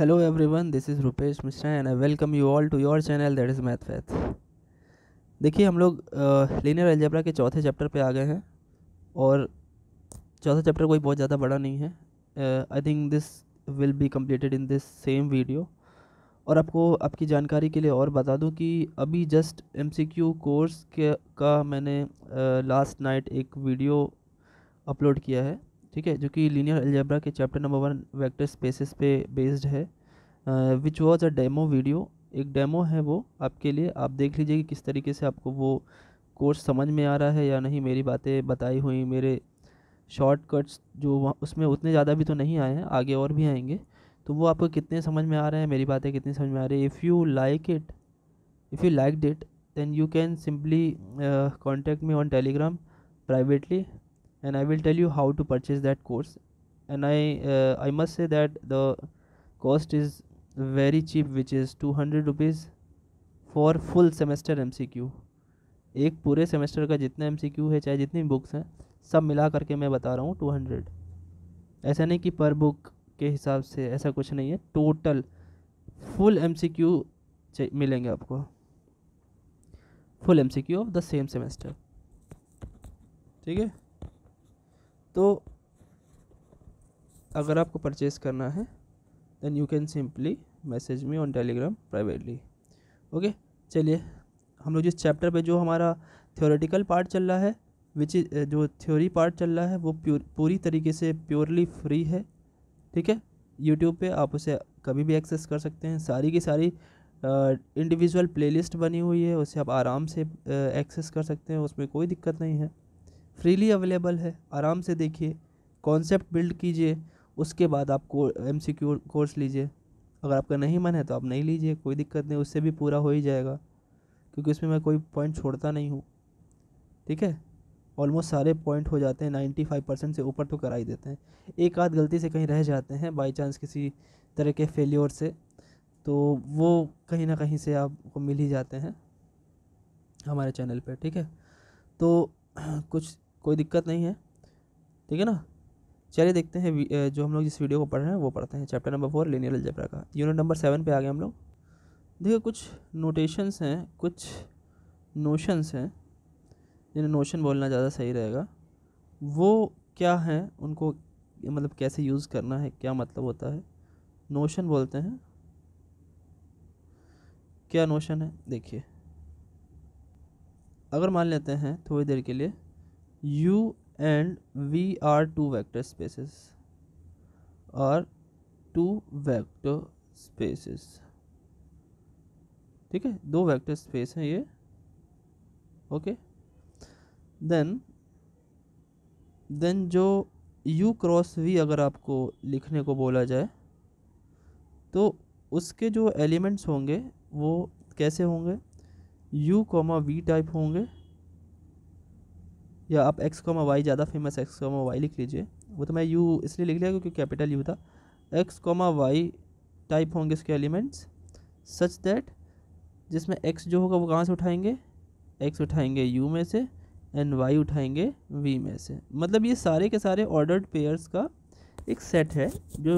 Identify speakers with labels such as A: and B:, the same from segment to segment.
A: Hello Hello this is is Mishra and I welcome you all to your channel that is math MathFath. देखिए हम लोग linear algebra के चौथे chapter पे आ गए हैं और चौथा चैप्टर कोई बहुत ज़्यादा बड़ा नहीं है I think this will be completed in this same video और आपको आपकी जानकारी के लिए और बता दूँ कि अभी जस्ट क्यू कोर्स के का मैंने लास्ट uh, नाइट एक वीडियो अपलोड किया है ठीक है जो कि लीनियर एल्जेब्रा के chapter number one vector spaces पे बेस्ड है which was a demo video एक डेमो है वो आपके लिए आप देख लीजिए कि किस तरीके से आपको वो कोर्स समझ में आ रहा है या नहीं मेरी बातें बताई हुई मेरे शॉर्टकट्स जो उसमें उतने ज़्यादा भी तो नहीं आए हैं आगे और भी आएंगे तो वो आपको कितने समझ में आ रहे हैं मेरी बातें कितनी समझ में आ रही है if you like it if you like it then you can simply contact me on Telegram privately and I will tell you how to purchase that course and I I must say that the cost is very is two hundred rupees for full semester M C Q एक पूरे semester का जितना M है चाहे जितनी books हैं सब मिला करके मैं बता रहा हूँ टू हंड्रेड ऐसा नहीं कि पर बुक के हिसाब से ऐसा कुछ नहीं है टोटल फुल एम मिलेंगे आपको full M of the same semester ठीक है तो अगर आपको परचेज करना है then you can simply message me on Telegram privately okay चलिए हम लोग जिस चैप्टर पे जो हमारा थ्योरेटिकल पार्ट चल रहा है विच इज जो थ्योरी पार्ट चल रहा है वो प्योर पूरी तरीके से प्योरली फ्री है ठीक है यूट्यूब पे आप उसे कभी भी एक्सेस कर सकते हैं सारी की सारी इंडिविजुअल प्लेलिस्ट बनी हुई है उसे आप आराम से एक्सेस कर सकते हैं उसमें कोई दिक्कत नहीं है फ्रीली अवेलेबल है आराम से देखिए कॉन्सेप्ट बिल्ड कीजिए उसके बाद आप को एम कोर्स लीजिए अगर आपका नहीं मन है तो आप नहीं लीजिए कोई दिक्कत नहीं उससे भी पूरा हो ही जाएगा क्योंकि उसमें मैं कोई पॉइंट छोड़ता नहीं हूँ ठीक है ऑलमोस्ट सारे पॉइंट हो जाते हैं नाइन्टी फाइव परसेंट से ऊपर तो करा ही देते हैं एक आध गलती से कहीं रह जाते हैं बाई चांस किसी तरह के फेल्योर से तो वो कहीं ना कहीं से आपको मिल ही जाते हैं हमारे चैनल पे ठीक है तो कुछ कोई दिक्कत नहीं है ठीक है ना चलिए देखते हैं जो हम लोग जिस वीडियो को पढ़ रहे हैं वो पढ़ते हैं chapter number four linear algebra का यूनिट नंबर सेवन पे आ गए हम लोग देखिए कुछ नोटेशंस हैं कुछ नोशंस हैं जिन्हें नोशन बोलना ज़्यादा सही रहेगा वो क्या हैं उनको मतलब कैसे यूज़ करना है क्या मतलब होता है नोशन बोलते हैं क्या नोशन है देखिए अगर मान लेते हैं थोड़ी देर के लिए U and V are two vector spaces और टू वैक्टर स्पेसिस ठीक है दो वैक्टर स्पेस हैं ये ओके देन देन जो u क्रॉस v अगर आपको लिखने को बोला जाए तो उसके जो एलिमेंट्स होंगे वो कैसे होंगे u कॉमा वी टाइप होंगे या आप एक्स कॉमा वाई ज़्यादा फेमस एक्स कॉमा वाई लिख लीजिए वो तो मैं यू इसलिए लिख लिया क्योंकि कैपिटल यू था एक्स कॉमा वाई टाइप होंगे उसके एलिमेंट्स सच दैट जिसमें एक्स जो होगा वो कहाँ से उठाएंगे एक्स उठाएंगे यू में से एंड वाई उठाएंगे वी में से मतलब ये सारे के सारे ऑर्डर्ड पेयर्स का एक सेट है जो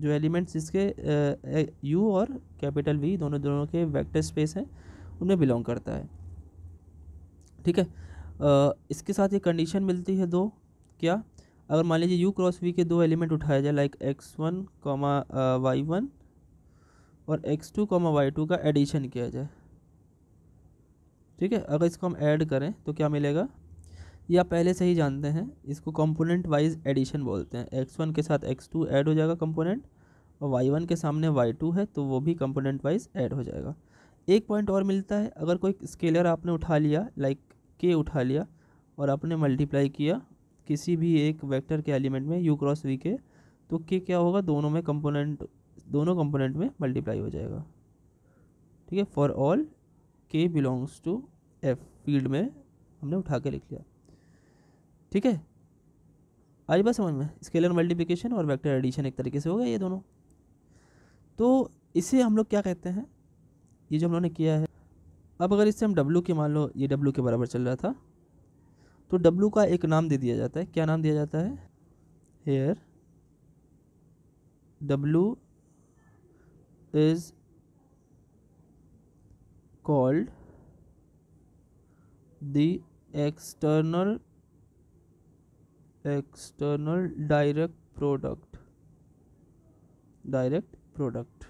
A: जो एलिमेंट्स जिसके यू और कैपिटल वी दोनों दोनों के वेक्टर स्पेस हैं उनमें बिलोंग करता है ठीक है इसके साथ ये कंडीशन मिलती है दो क्या अगर मान लीजिए यू क्रॉस वी के दो एलिमेंट उठाया जाए like X one comma Y one और X two comma Y two का एडिशन किया जाए ठीक है अगर इसको हम ऐड करें तो क्या मिलेगा या आप पहले से ही जानते हैं इसको कंपोनेंट वाइज एडिशन बोलते हैं एक्स वन के साथ एक्स टू ऐड हो जाएगा कंपोनेंट और वाई वन के सामने वाई टू है तो वो भी कंपोनेंट वाइज ऐड हो जाएगा एक पॉइंट और मिलता है अगर कोई स्केलर आपने उठा लिया लाइक के उठा लिया और आपने मल्टीप्लाई किया किसी भी एक वेक्टर के एलिमेंट में यू क्रॉस वी के तो के क्या होगा दोनों में कंपोनेंट दोनों कंपोनेंट में मल्टीप्लाई हो जाएगा ठीक है for all K belongs to F field में हमने उठा के लिख लिया ठीक है आई बात समझ में स्केलर मल्टीप्लिकेशन और वेक्टर एडिशन एक तरीके से हो गया ये दोनों तो इसे हम लोग क्या कहते हैं ये जो हम लोगों ने किया है अब अगर इससे हम डब्लू के मान लो ये W के बराबर चल रहा था तो डब्लू का एक नाम दे दिया जाता है क्या नाम दिया जाता है here W is called the external external direct product direct product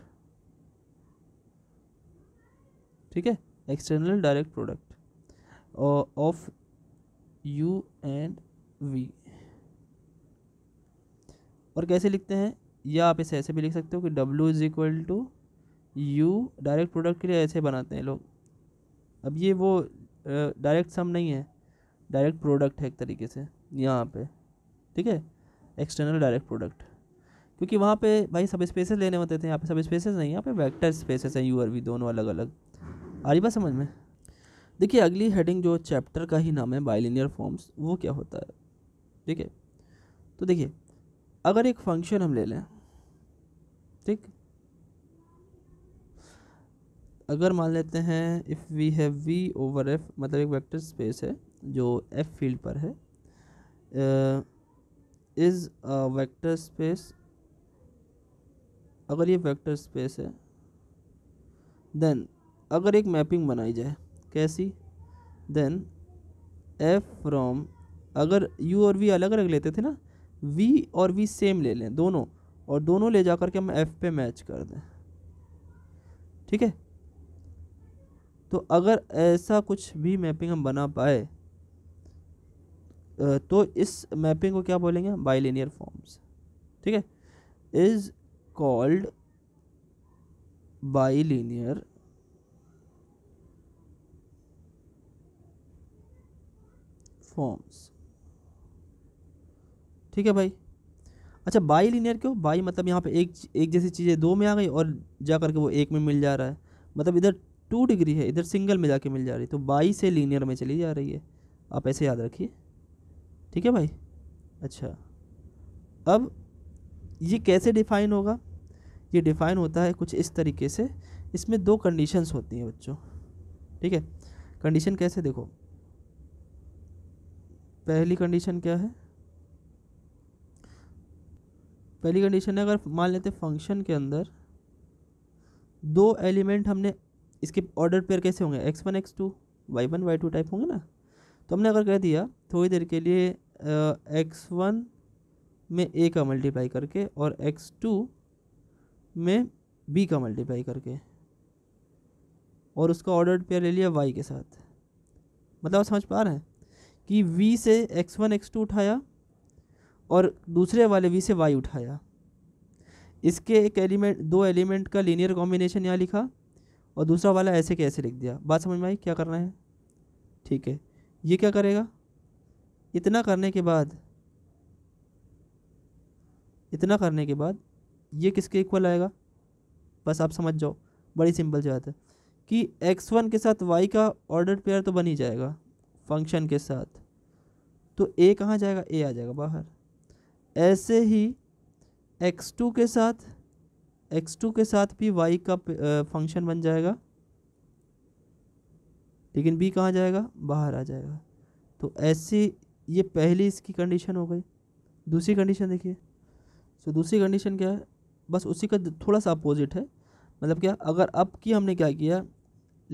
A: ठीक है external direct product of U and V और कैसे लिखते हैं या आप इसे ऐसे भी लिख सकते हो कि W is equal to U direct product के लिए ऐसे बनाते हैं लोग अब ये वो डायरेक्ट सम नहीं है डायरेक्ट प्रोडक्ट है एक तरीके से यहाँ पे ठीक है एक्सटर्नल डायरेक्ट प्रोडक्ट क्योंकि वहाँ पे भाई सब स्पेसेस लेने होते थे यहाँ पे सब स्पेसेस नहीं यहाँ पे वेक्टर स्पेसेस हैं यू और वी दोनों अलग अलग आ रही बात समझ में देखिए अगली हेडिंग जो चैप्टर का ही नाम है बाइलिनियर फॉर्म्स वो क्या होता है ठीक है तो देखिए अगर एक फंक्शन हम ले लें ठीक अगर मान लेते हैं if we have V over F मतलब एक वेक्टर स्पेस है जो एफ फील्ड पर है इज़ वेक्टर स्पेस अगर ये वेक्टर स्पेस है देन अगर एक मैपिंग बनाई जाए कैसी देन एफ फ्रॉम अगर यू और वी अलग अलग लेते थे ना वी और वी सेम ले लें दोनों और दोनों ले जा कर के हम एफ़ पे मैच कर दें ठीक है तो अगर ऐसा कुछ भी मैपिंग हम बना पाए तो इस मैपिंग को क्या बोलेंगे बाइलिनियर फॉर्म्स ठीक है इज़ कॉल्ड बाइलिनियर फॉर्म्स ठीक है भाई अच्छा बाई लीनियर क्यों बाई मतलब यहाँ पे एक एक जैसी चीज़ें दो में आ गई और जा करके वो एक में मिल जा रहा है मतलब इधर टू डिग्री है इधर सिंगल में जाके मिल जा रही है तो बाई से लीनियर में चली जा रही है आप ऐसे याद रखिए ठीक है भाई अच्छा अब ये कैसे डिफ़ाइन होगा ये डिफ़ाइन होता है कुछ इस तरीके से इसमें दो कंडीशंस होती हैं बच्चों ठीक है कंडीशन कैसे देखो पहली कंडीशन क्या है पहली कंडीशन है अगर मान लेते फंक्शन के अंदर दो एलिमेंट हमने इसके ऑर्डर पेयर कैसे होंगे X one x two Y one Y two type होंगे ना तो हमने अगर कह दिया थोड़ी देर के लिए एक्स वन में ए का मल्टीप्लाई करके और एक्स टू में बी का मल्टीप्लाई करके और उसका ऑर्डर पेयर ले लिया वाई के साथ मतलब समझ पा रहे हैं कि v से x1 x2 उठाया और दूसरे वाले v से y उठाया इसके एक एलिमेंट दो एलिमेंट का लीनियर कॉम्बिनेशन यहाँ लिखा और दूसरा वाला ऐसे कैसे लिख दिया बात समझ में आई क्या करना है ठीक है ये क्या करेगा इतना करने के बाद इतना करने के बाद ये किसके इक्वल आएगा बस आप समझ जाओ बड़ी सिंपल सी बात है कि x1 के साथ y का ऑर्डर पेयर तो बन ही जाएगा फंक्शन के साथ तो ए कहाँ जाएगा ए आ जाएगा बाहर ऐसे ही एक्स टू के साथ एक्स टू के साथ भी वाई का फंक्शन बन जाएगा लेकिन बी कहाँ जाएगा बाहर आ जाएगा तो ऐसी ये पहली इसकी कंडीशन हो गई दूसरी कंडीशन देखिए सो दूसरी कंडीशन क्या है बस उसी का थोड़ा सा अपोजिट है मतलब क्या अगर अब की हमने क्या किया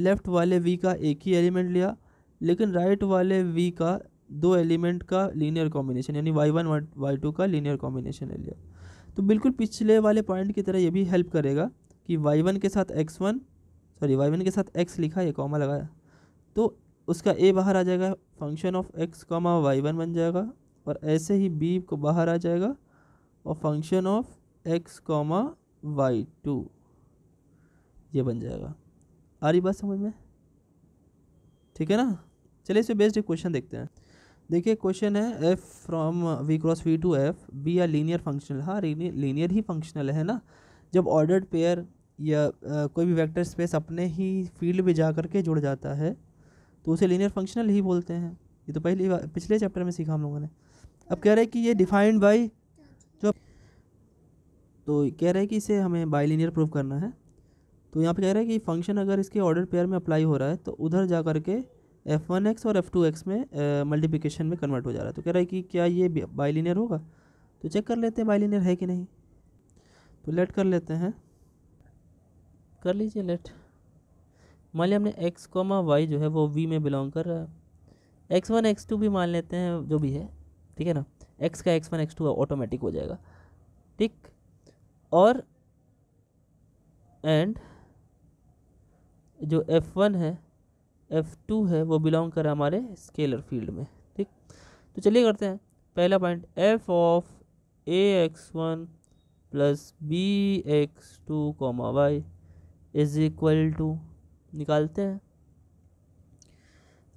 A: लेफ़्ट वाले वी का एक ही एलिमेंट लिया लेकिन राइट वाले वी का दो एलिमेंट का लीनियर कॉम्बिनेशन यानी वाई वन वाई टू का लीनियर कॉम्बिनेशन ले लिया तो बिल्कुल पिछले वाले पॉइंट की तरह ये भी हेल्प करेगा कि वाई वन के साथ x one sorry Y one के साथ एक्स लिखा या कॉमा लगाया तो उसका ए बाहर आ जाएगा function of x comma Y one बन जाएगा और ऐसे ही बी को बाहर आ जाएगा और function of x comma Y two ये बन जाएगा आ रही बात समझ में ठीक है ना चलिए इसे बेस्ड एक क्वेश्चन देखते हैं देखिए क्वेश्चन है F from V cross V to F be are linear functional हाँ लीनियर ही फंक्शनल है ना जब ऑर्डर्ड पेयर या आ, कोई भी वेक्टर स्पेस अपने ही फील्ड में जा कर के जुड़ जाता है तो उसे लीनियर फंक्शनल ही बोलते हैं ये तो पहली पिछले चैप्टर में सीखा हम लोगों ने अब कह रहे हैं कि ये डिफाइंड बाई जो तो कह रहे हैं कि इसे हमें बाई लीनियर प्रूव करना है तो यहाँ पे कह रहे हैं कि फंक्शन अगर इसके ऑर्डर पेयर में अप्लाई हो रहा है तो उधर जा कर के एफ़ वन एक्स और एफ़ टू एक्स में मल्टीप्लिकेशन में कन्वर्ट हो जा रहा है तो कह रहा है कि क्या ये बाइलिनियर होगा तो चेक कर लेते हैं बाइलिनियर है कि नहीं तो लेट कर लेते हैं कर लीजिए लेट मान लिया हमने एक्स कॉमा वाई जो है वो वी में बिलोंग कर रहा है एक्स वन एक्स टू भी मान लेते हैं जो भी है ठीक है ना एक्स का X one x two automatic हो जाएगा ठीक और एंड जो एफ वन है एफ टू है वो बिलोंग कर रहा है हमारे स्केलर फील्ड में ठीक तो चलिए करते हैं पहला point F of A x one plus B x two comma Y is equal to निकालते हैं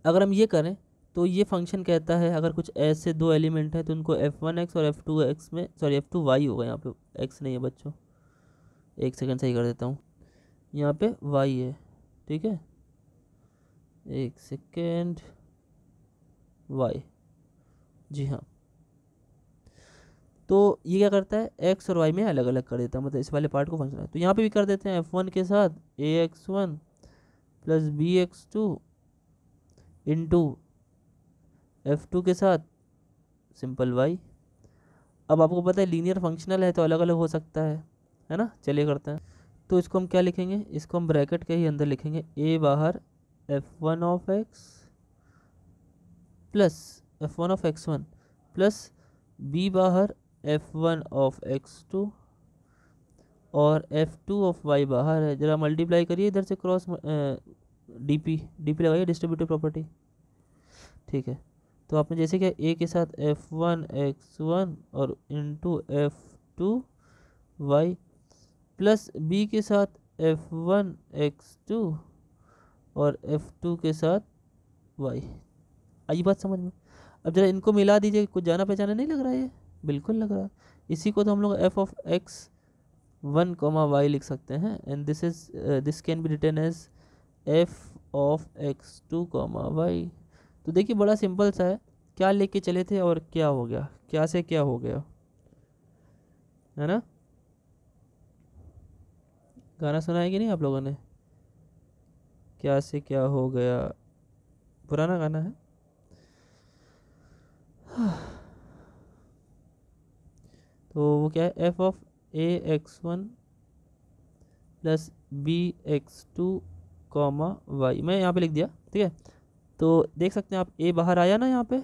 A: अगर हम ये करें तो ये फंक्शन कहता है अगर कुछ ऐसे दो एलिमेंट हैं तो उनको एफ़ वन एक्स और एफ़ टू एक्स में सॉरी एफ़ टू वाई होगा यहाँ पे एक्स नहीं है बच्चों एक सेकंड सही कर देता हूँ यहाँ पे वाई है ठीक है एक सेकेंड वाई जी हाँ तो ये क्या करता है एक्स और वाई में अलग अलग कर देता है मतलब इस वाले पार्ट को फंक्शन तो यहाँ पे भी कर देते हैं एफ वन के साथ A x one plus B x two into F two के साथ सिंपल वाई अब आपको पता है लीनियर फंक्शनल है तो अलग अलग हो सकता है है ना चलिए करते हैं तो इसको हम क्या लिखेंगे इसको हम ब्रैकेट के ही अंदर लिखेंगे ए बाहर F one of X plus F one of X one plus B बाहर F one of X two और एफ टू ऑफ वाई बाहर है ज़रा मल्टीप्लाई करिए इधर से cross D P D P लगाइए डिस्ट्रीब्यूटिव प्रॉपर्टी ठीक है तो आपने जैसे क्या ए के साथ एफ वन एक्स वन और into F two Y plus B के साथ एफ वन एक्स टू और एफ़ टू के साथ वाई आई बात समझ में अब ज़रा इनको मिला दीजिए कुछ जाना पहचाना नहीं लग रहा है बिल्कुल लग रहा है इसी को तो हम लोग F of X one comma Y लिख सकते हैं and this is this can be written as F of X two comma Y तो देखिए बड़ा सिंपल सा है क्या लेके चले थे और क्या हो गया क्या से क्या हो गया है ना गाना सुना है कि नहीं आप लोगों ने क्या से क्या हो गया पुराना गाना है तो वो क्या है F of A x one plus B x two comma Y मैं यहाँ पे लिख दिया ठीक है तो देख सकते हैं आप ए बाहर आया ना यहाँ पे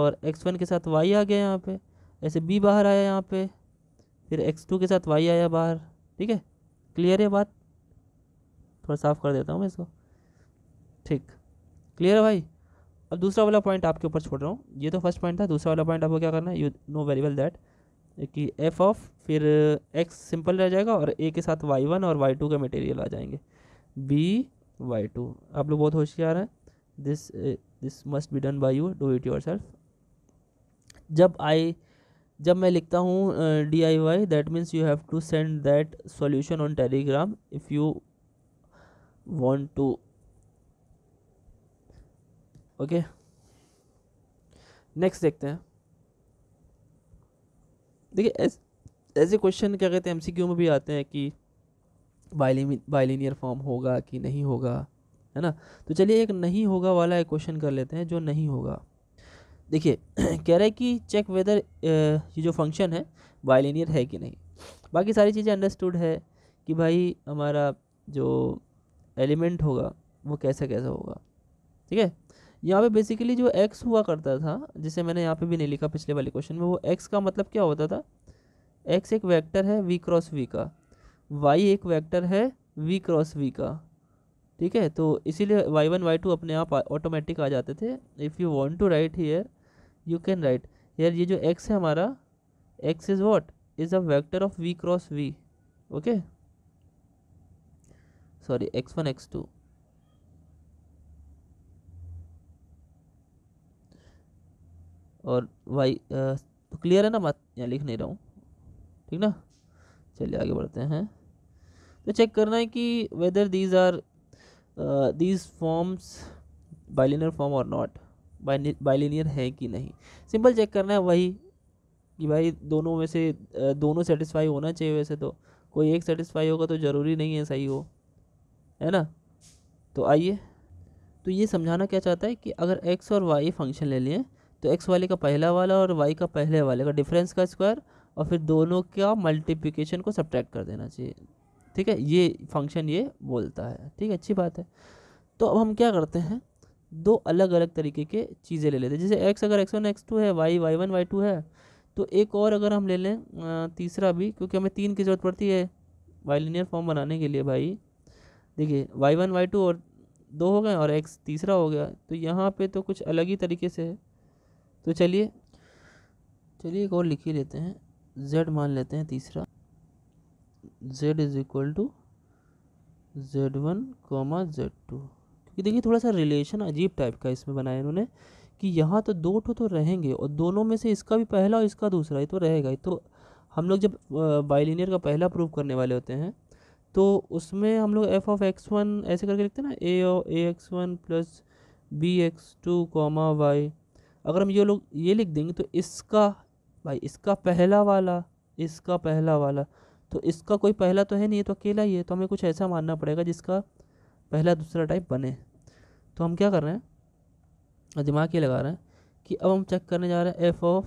A: और एक्स वन के साथ वाई आ गया यहाँ पे ऐसे बी बाहर आया यहाँ पे फिर एक्स टू के साथ वाई आया बाहर ठीक है क्लियर है बात थोड़ा साफ़ कर देता हूँ मैं इसको ठीक क्लियर है भाई अब दूसरा वाला पॉइंट आपके ऊपर छोड़ रहा हूँ ये तो फर्स्ट पॉइंट था दूसरा वाला पॉइंट आपको क्या करना है you know very well that कि एफ ऑफ फिर एक्स सिंपल रह जाएगा और ए के साथ वाई वन और वाई टू के मटेरियल आ जाएंगे बी वाई टू आप लोग बहुत होशियार हैं this this must be done by you do it yourself जब आई जब मैं लिखता हूँ D I Y that means you have to send that solution on Telegram if you one two okay next देखते हैं देखिए ऐसे question क्या कहते हैं एमसीक्यू में भी आते हैं कि बाइली बाइलिनियर फॉर्म होगा कि नहीं होगा है ना तो चलिए एक नहीं होगा वाला एक क्वेश्चन कर लेते हैं जो नहीं होगा देखिए कह रहा है कि चेक वेदर ये जो फंक्शन है बाइलिनियर है कि नहीं बाकी सारी चीज़ें अंडरस्टूड है कि भाई हमारा जो एलिमेंट होगा वो कैसा कैसा होगा ठीक है यहाँ पे बेसिकली जो एक्स हुआ करता था जिसे मैंने यहाँ पे भी नहीं लिखा पिछले वाले क्वेश्चन में वो एक्स का मतलब क्या होता था एक्स एक वेक्टर है वी क्रॉस वी का वाई एक वेक्टर है वी क्रॉस वी का ठीक है तो इसीलिए वाई वन वाई टू अपने आप ऑटोमेटिक आ जाते थे if you want to write here you can write यार ये जो एक्स है हमारा X is what is a vector of V cross V okay sorry x1 x2 और वाई तो क्लियर है ना बात यहाँ लिख नहीं रहा हूँ ठीक ना चलिए आगे बढ़ते हैं तो चेक करना है कि whether these are these forms bilinear form और नॉट बाइलिनियर है कि नहीं सिंपल चेक करना है वही कि भाई दोनों में से दोनों सेटिस्फाई होना चाहिए वैसे तो कोई एक सेटिस्फाई होगा तो ज़रूरी नहीं है सही हो है ना तो आइए तो ये समझाना क्या चाहता है कि अगर एक्स और वाई फंक्शन ले लिए तो एक्स वाले का पहला वाला और वाई का पहले वाले का डिफरेंस का स्क्वायर और फिर दोनों का मल्टीप्लिकेशन को सब्ट्रैक्ट कर देना चाहिए ठीक है ये फंक्शन ये बोलता है ठीक है अच्छी बात है तो अब हम क्या करते हैं दो अलग अलग तरीके के चीज़ें ले लेते हैं जैसे एक्स अगर एक्स वन एक्स टू है y y one Y two है तो एक और अगर हम ले लें तीसरा भी क्योंकि हमें तीन की ज़रूरत पड़ती है वाई फॉर्म बनाने के लिए भाई देखिए वाई वन वाई टू और दो हो गए और एक्स तीसरा हो गया तो यहाँ पे तो कुछ अलग ही तरीके से है तो चलिए चलिए एक और लिख ही लेते हैं जेड मान लेते हैं तीसरा z is equal to z one comma z two क्योंकि देखिए थोड़ा सा रिलेशन अजीब टाइप का इसमें बनाया इन्होंने कि यहाँ तो दो ठो तो रहेंगे और दोनों में से इसका भी पहला और इसका दूसरा ही तो रहेगा ही तो हम लोग जब बाइलिनियर का पहला प्रूव करने वाले होते हैं तो उसमें हम लोग एफ ऑफ एक्स वन ऐसे करके लिखते हैं ना a a x one plus B x two comma y अगर हम ये लोग ये लिख देंगे तो इसका भाई इसका पहला वाला इसका पहला वाला तो इसका कोई पहला तो है नहीं ये तो अकेला ही है तो हमें कुछ ऐसा मानना पड़ेगा जिसका पहला दूसरा टाइप बने तो हम क्या कर रहे हैं दिमाग ये लगा रहे हैं कि अब हम चेक करने जा रहे हैं एफ ऑफ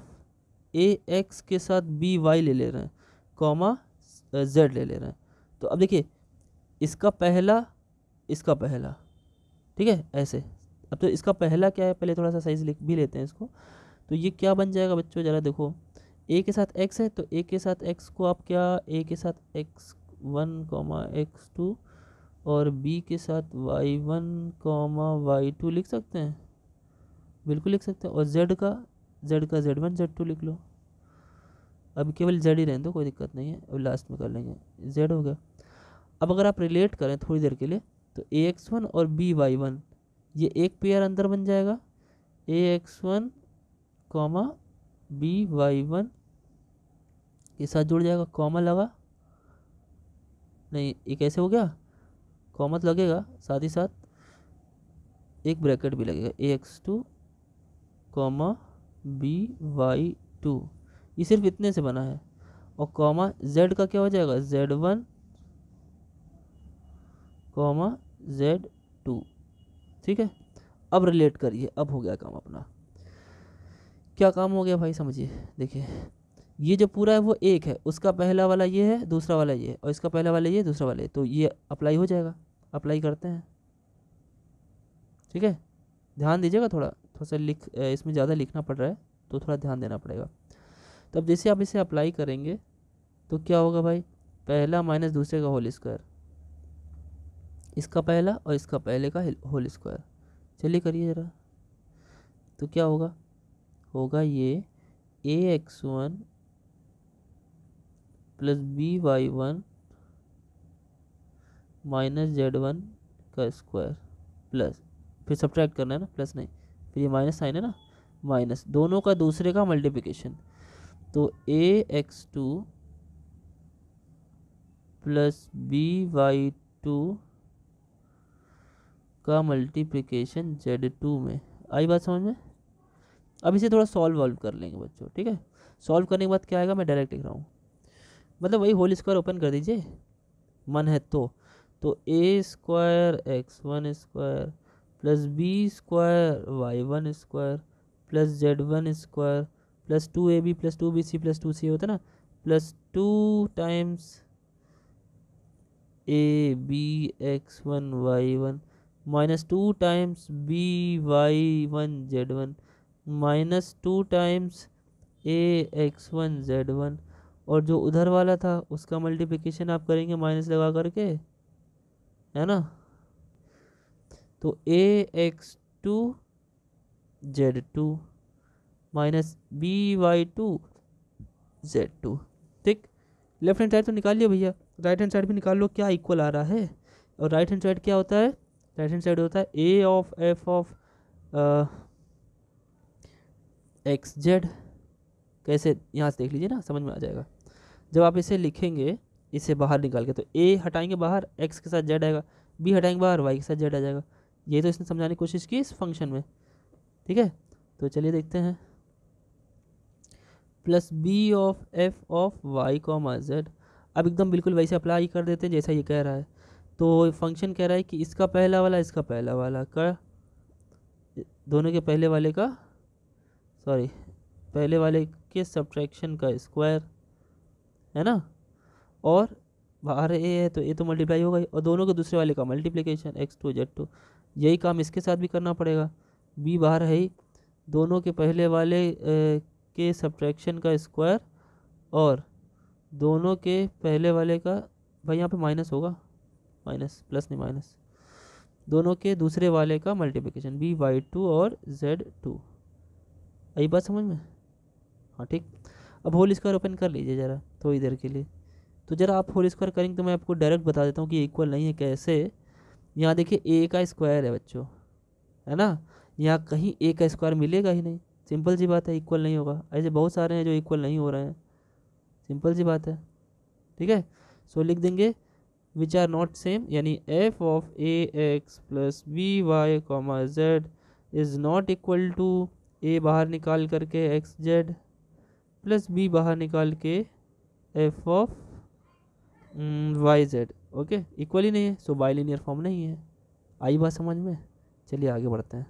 A: ए एक्स के साथ बी वाई ले ले रहे हैं कॉमा जेड ले ले रहे हैं तो अब देखिए इसका पहला इसका पहला ठीक है ऐसे अब तो इसका पहला क्या है पहले थोड़ा सा साइज लिख भी लेते हैं इसको तो ये क्या बन जाएगा बच्चों ज़रा देखो ए के साथ एक्स है तो ए के साथ एक्स को आप क्या ए के साथ x one comma x two और बी के साथ Y one comma Y two लिख सकते हैं बिल्कुल लिख सकते हैं और जेड का जेड का जेड वन जेड टू लिख लो अब केवल जेड ही रहें तो कोई दिक्कत नहीं है अब लास्ट में कर लेंगे जेड हो गया अब अगर आप रिलेट करें थोड़ी देर के लिए तो ए एक्स वन और बी वाई वन ये एक पेयर अंदर बन जाएगा a x one comma b y one के साथ जुड़ जाएगा कॉमा लगा नहीं ये कैसे हो गया कॉमा तो लगेगा साथ ही साथ एक ब्रैकेट भी लगेगा a x two comma b Y two ये सिर्फ इतने से बना है और कॉमा जेड का क्या हो जाएगा z one comma z two ठीक है अब रिलेट करिए अब हो गया काम अपना क्या काम हो गया भाई समझिए देखिए ये जो पूरा है वो एक है उसका पहला वाला ये है दूसरा वाला ये है और इसका पहला वाला ये दूसरा वाला ये तो ये अप्लाई हो जाएगा अप्लाई करते हैं ठीक है ध्यान दीजिएगा थोड़ा थोड़ा सा लिख इसमें ज़्यादा लिखना पड़ रहा है तो थोड़ा ध्यान देना पड़ेगा तो अब जैसे आप इसे अप्लाई करेंगे तो क्या होगा भाई पहला माइनस दूसरे का होल स्क्वायर इसका पहला और इसका पहले का होल स्क्वायर चलिए करिए ज़रा तो क्या होगा होगा ये a x one plus b y one minus z one का स्क्वायर प्लस फिर सब्ट्रैक्ट करना है ना प्लस नहीं फिर ये माइनस साइन है ना माइनस दोनों का दूसरे का मल्टीप्लिकेशन तो a x two plus b Y two का मल्टीप्लिकेशन जेड टू में आई बात समझ में अब इसे थोड़ा सॉल्व वॉल्व कर लेंगे बच्चों ठीक है सॉल्व करने के बाद क्या आएगा मैं डायरेक्ट लिख रहा हूँ मतलब वही होल स्क्वायर ओपन कर दीजिए मन है तो तो a square x one square plus b square y one square plus z one square plus two a b plus two b c plus two c होता ना plus two times a b x one y one minus two times b y one z one minus two times a x one z one और जो उधर वाला था उसका multiplication आप करेंगे माइनस लगा करके है ना तो a x two z two minus b Y two z two ठीक लेफ्ट हैंड साइड तो निकाल लिया भैया राइट हैंड साइड भी निकाल लो क्या इक्वल आ रहा है और राइट हैंड साइड क्या होता है राइट हैंड साइड होता है a of f of x z कैसे यहाँ से देख लीजिए ना समझ में आ जाएगा जब आप इसे लिखेंगे इसे बाहर निकाल के तो ए हटाएंगे बाहर एक्स के साथ जेड आएगा बी हटाएंगे बाहर वाई के साथ जेड आ जाएगा ये तो इसने समझाने की कोशिश की इस फंक्शन में ठीक है तो चलिए देखते हैं plus b of f of y comma z अब एकदम बिल्कुल वैसे अप्लाई कर देते हैं जैसा ये कह रहा है तो फंक्शन कह रहा है कि इसका पहला वाला इसका पहला वाला का दोनों के पहले वाले का सॉरी पहले वाले के सब्ट्रैक्शन का स्क्वायर है ना और बाहर ए है तो ए तो मल्टीप्लाई होगा ही और दोनों के दूसरे वाले का multiplication x two z two यही काम इसके साथ भी करना पड़ेगा बी बाहर है ही दोनों के पहले वाले ए, के सब्ट्रैक्शन का स्क्वायर और दोनों के पहले वाले का भाई यहाँ पे माइनस होगा माइनस प्लस नहीं माइनस दोनों के दूसरे वाले का मल्टीप्लिकेशन बी वाई टू और जेड टू आई बात समझ में हाँ ठीक अब होल स्क्वायर ओपन कर लीजिए ज़रा थोड़ी देर के लिए तो ज़रा आप होल स्क्वायर करेंगे तो मैं आपको डायरेक्ट बता देता हूँ कि इक्वल नहीं है कैसे यहाँ देखिए ए का स्क्वायर है बच्चों है ना यहाँ कहीं ए का स्क्वायर मिलेगा ही नहीं सिंपल सी बात है इक्वल नहीं होगा ऐसे बहुत सारे हैं जो इक्वल नहीं हो रहे हैं सिंपल सी बात है ठीक है सो लिख देंगे विच आर नॉट सेम यानी f of A x plus b y comma z is not equal to a बाहर निकाल करके एक्स जेड प्लस बी बाहर निकाल के f of y z okay equal ही नहीं है सो बाई फॉर्म नहीं है आई बात समझ में चलिए आगे बढ़ते हैं